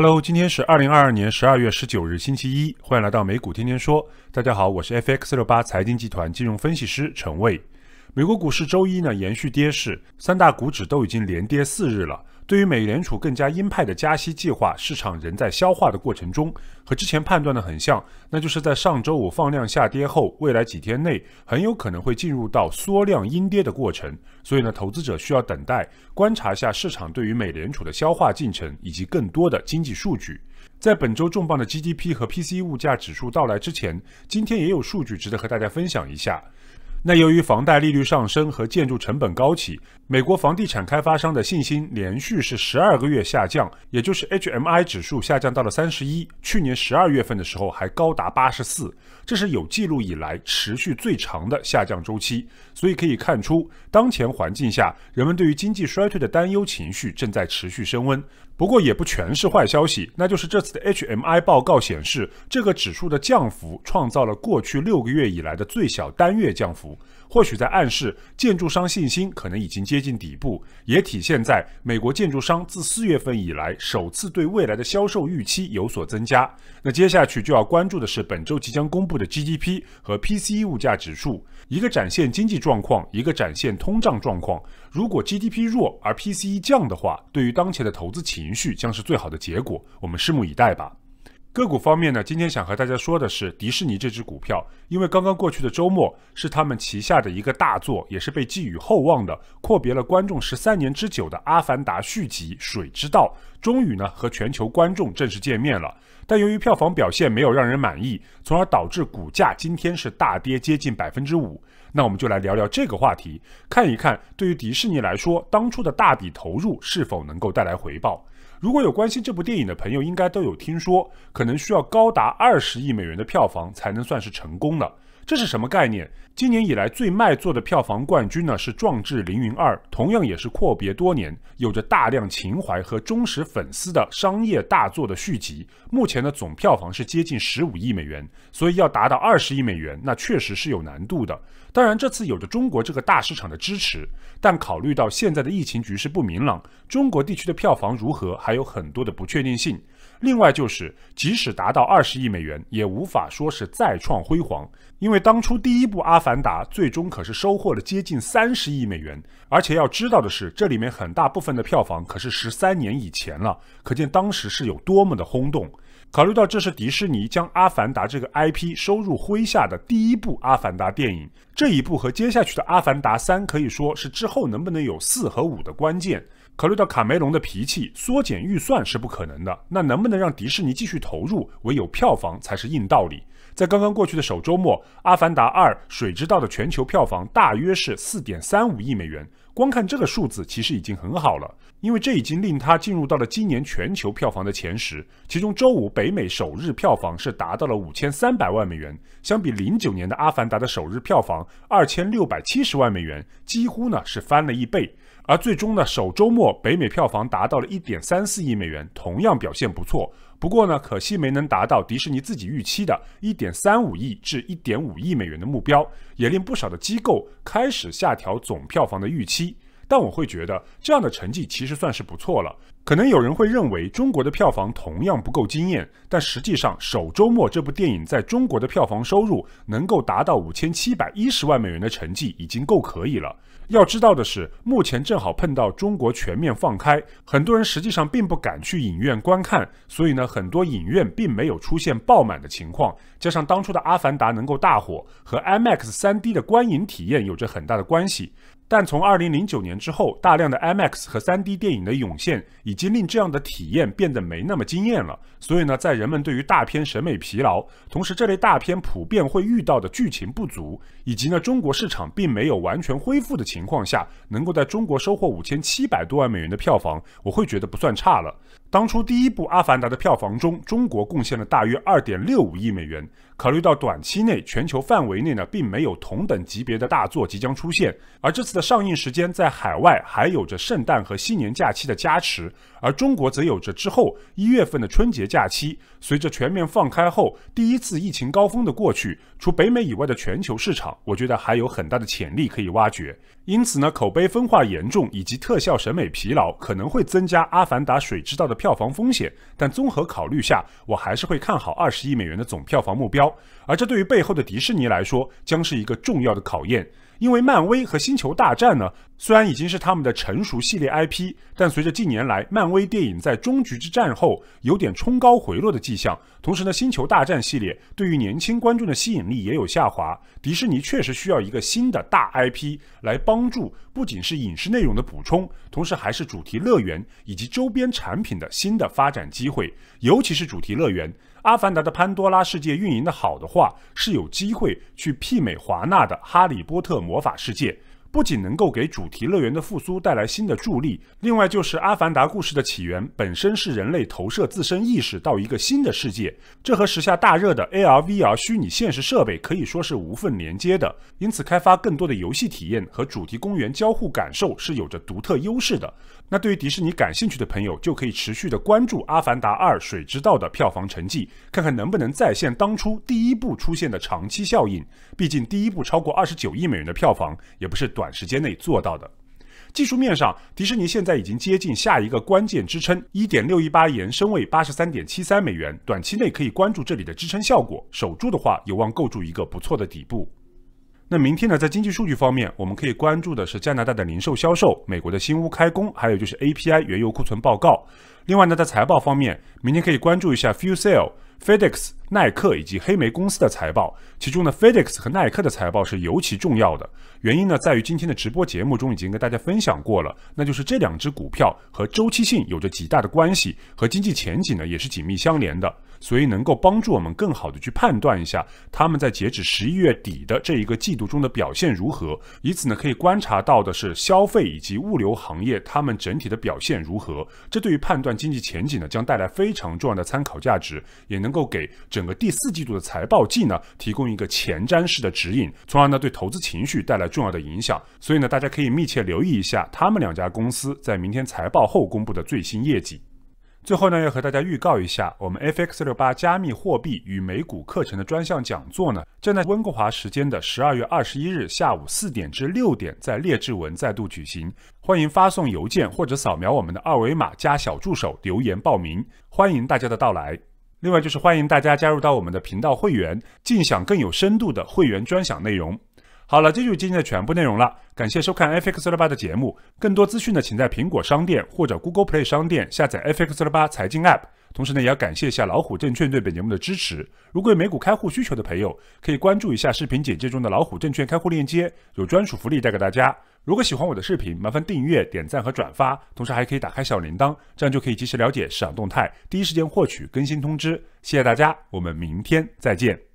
Hello，今天是二零二二年十二月十九日，星期一，欢迎来到美股天天说。大家好，我是 FX 六八财经集团金融分析师陈卫。美国股市周一呢，延续跌势，三大股指都已经连跌四日了。对于美联储更加鹰派的加息计划，市场仍在消化的过程中，和之前判断的很像，那就是在上周五放量下跌后，未来几天内很有可能会进入到缩量阴跌的过程。所以呢，投资者需要等待，观察一下市场对于美联储的消化进程，以及更多的经济数据。在本周重磅的 GDP 和 PCE 物价指数到来之前，今天也有数据值得和大家分享一下。那由于房贷利率上升和建筑成本高企，美国房地产开发商的信心连续是十二个月下降，也就是 HMI 指数下降到了三十一，去年十二月份的时候还高达八十四，这是有记录以来持续最长的下降周期。所以可以看出，当前环境下，人们对于经济衰退的担忧情绪正在持续升温。不过也不全是坏消息，那就是这次的 HMI 报告显示，这个指数的降幅创造了过去六个月以来的最小单月降幅。或许在暗示建筑商信心可能已经接近底部，也体现在美国建筑商自四月份以来首次对未来的销售预期有所增加。那接下去就要关注的是本周即将公布的 GDP 和 PCE 物价指数，一个展现经济状况，一个展现通胀状况。如果 GDP 弱而 PCE 降的话，对于当前的投资情绪将是最好的结果。我们拭目以待吧。个股方面呢，今天想和大家说的是迪士尼这只股票，因为刚刚过去的周末是他们旗下的一个大作，也是被寄予厚望的，阔别了观众十三年之久的《阿凡达》续集《水之道》终于呢和全球观众正式见面了，但由于票房表现没有让人满意，从而导致股价今天是大跌接近百分之五。那我们就来聊聊这个话题，看一看对于迪士尼来说，当初的大笔投入是否能够带来回报。如果有关心这部电影的朋友，应该都有听说，可能需要高达二十亿美元的票房才能算是成功了。这是什么概念？今年以来最卖座的票房冠军呢是《壮志凌云二》，同样也是阔别多年、有着大量情怀和忠实粉丝的商业大作的续集。目前的总票房是接近十五亿美元，所以要达到二十亿美元，那确实是有难度的。当然，这次有着中国这个大市场的支持，但考虑到现在的疫情局势不明朗，中国地区的票房如何还有很多的不确定性。另外就是，即使达到二十亿美元，也无法说是再创辉煌，因为当初第一部《阿凡达》最终可是收获了接近三十亿美元，而且要知道的是，这里面很大部分的票房可是十三年以前了，可见当时是有多么的轰动。考虑到这是迪士尼将《阿凡达》这个 IP 收入麾下的第一部《阿凡达》电影，这一部和接下去的《阿凡达三》可以说是之后能不能有四和五的关键。考虑到卡梅隆的脾气，缩减预算是不可能的。那能不能让迪士尼继续投入？唯有票房才是硬道理。在刚刚过去的首周末，《阿凡达二：水之道》的全球票房大约是四点三五亿美元。光看这个数字，其实已经很好了，因为这已经令它进入到了今年全球票房的前十。其中周五北美首日票房是达到了五千三百万美元，相比零九年的《阿凡达》的首日票房二千六百七十万美元，几乎呢是翻了一倍。而最终呢，首周末北美票房达到了一点三四亿美元，同样表现不错。不过呢，可惜没能达到迪士尼自己预期的一点三五亿至一点五亿美元的目标，也令不少的机构开始下调总票房的预期。但我会觉得这样的成绩其实算是不错了。可能有人会认为中国的票房同样不够惊艳，但实际上首周末这部电影在中国的票房收入能够达到五千七百一十万美元的成绩已经够可以了。要知道的是，目前正好碰到中国全面放开，很多人实际上并不敢去影院观看，所以呢，很多影院并没有出现爆满的情况。加上当初的《阿凡达》能够大火，和 IMAX 3D 的观影体验有着很大的关系。但从二零零九年之后，大量的 IMAX 和三 D 电影的涌现，已经令这样的体验变得没那么惊艳了。所以呢，在人们对于大片审美疲劳，同时这类大片普遍会遇到的剧情不足，以及呢中国市场并没有完全恢复的情况下，能够在中国收获五千七百多万美元的票房，我会觉得不算差了。当初第一部《阿凡达》的票房中，中国贡献了大约二点六五亿美元。考虑到短期内全球范围内呢，并没有同等级别的大作即将出现，而这次的上映时间在海外还有着圣诞和新年假期的加持，而中国则有着之后一月份的春节假期。随着全面放开后第一次疫情高峰的过去，除北美以外的全球市场，我觉得还有很大的潜力可以挖掘。因此呢，口碑分化严重以及特效审美疲劳，可能会增加《阿凡达水之道》的。票房风险，但综合考虑下，我还是会看好二十亿美元的总票房目标，而这对于背后的迪士尼来说，将是一个重要的考验。因为漫威和星球大战呢，虽然已经是他们的成熟系列 IP，但随着近年来漫威电影在终局之战后有点冲高回落的迹象，同时呢，星球大战系列对于年轻观众的吸引力也有下滑。迪士尼确实需要一个新的大 IP 来帮助，不仅是影视内容的补充，同时还是主题乐园以及周边产品的新的发展机会，尤其是主题乐园。《阿凡达》的潘多拉世界运营的好的话，是有机会去媲美华纳的《哈利波特》魔法世界，不仅能够给主题乐园的复苏带来新的助力，另外就是《阿凡达》故事的起源本身是人类投射自身意识到一个新的世界，这和时下大热的 ARVR 虚拟现实设备可以说是无缝连接的，因此开发更多的游戏体验和主题公园交互感受是有着独特优势的。那对于迪士尼感兴趣的朋友，就可以持续的关注《阿凡达二：水之道》的票房成绩，看看能不能再现当初第一部出现的长期效应。毕竟第一部超过二十九亿美元的票房，也不是短时间内做到的。技术面上，迪士尼现在已经接近下一个关键支撑，一点六一八延伸位八十三点七三美元，短期内可以关注这里的支撑效果，守住的话，有望构筑一个不错的底部。那明天呢，在经济数据方面，我们可以关注的是加拿大的零售销售、美国的新屋开工，还有就是 API 原油库存报告。另外呢，在财报方面，明天可以关注一下 FuelCell。FedEx、耐克以及黑莓公司的财报，其中呢，FedEx 和耐克的财报是尤其重要的。原因呢，在于今天的直播节目中已经跟大家分享过了，那就是这两只股票和周期性有着极大的关系，和经济前景呢也是紧密相连的。所以能够帮助我们更好的去判断一下他们在截止十一月底的这一个季度中的表现如何，以此呢可以观察到的是消费以及物流行业它们整体的表现如何。这对于判断经济前景呢，将带来非常重要的参考价值，也能。能够给整个第四季度的财报季呢提供一个前瞻式的指引，从而呢对投资情绪带来重要的影响。所以呢，大家可以密切留意一下他们两家公司在明天财报后公布的最新业绩。最后呢，要和大家预告一下，我们 FX 六八加密货币与美股课程的专项讲座呢，将在温哥华时间的十二月二十一日下午四点至六点在列治文再度举行。欢迎发送邮件或者扫描我们的二维码加小助手留言报名。欢迎大家的到来。另外就是欢迎大家加入到我们的频道会员，尽享更有深度的会员专享内容。好了，这就是今天的全部内容了。感谢收看 FX 六八的节目，更多资讯呢，请在苹果商店或者 Google Play 商店下载 FX 六八财经 App。同时呢，也要感谢一下老虎证券对本节目的支持。如果有美股开户需求的朋友，可以关注一下视频简介中的老虎证券开户链接，有专属福利带给大家。如果喜欢我的视频，麻烦订阅、点赞和转发，同时还可以打开小铃铛，这样就可以及时了解市场动态，第一时间获取更新通知。谢谢大家，我们明天再见。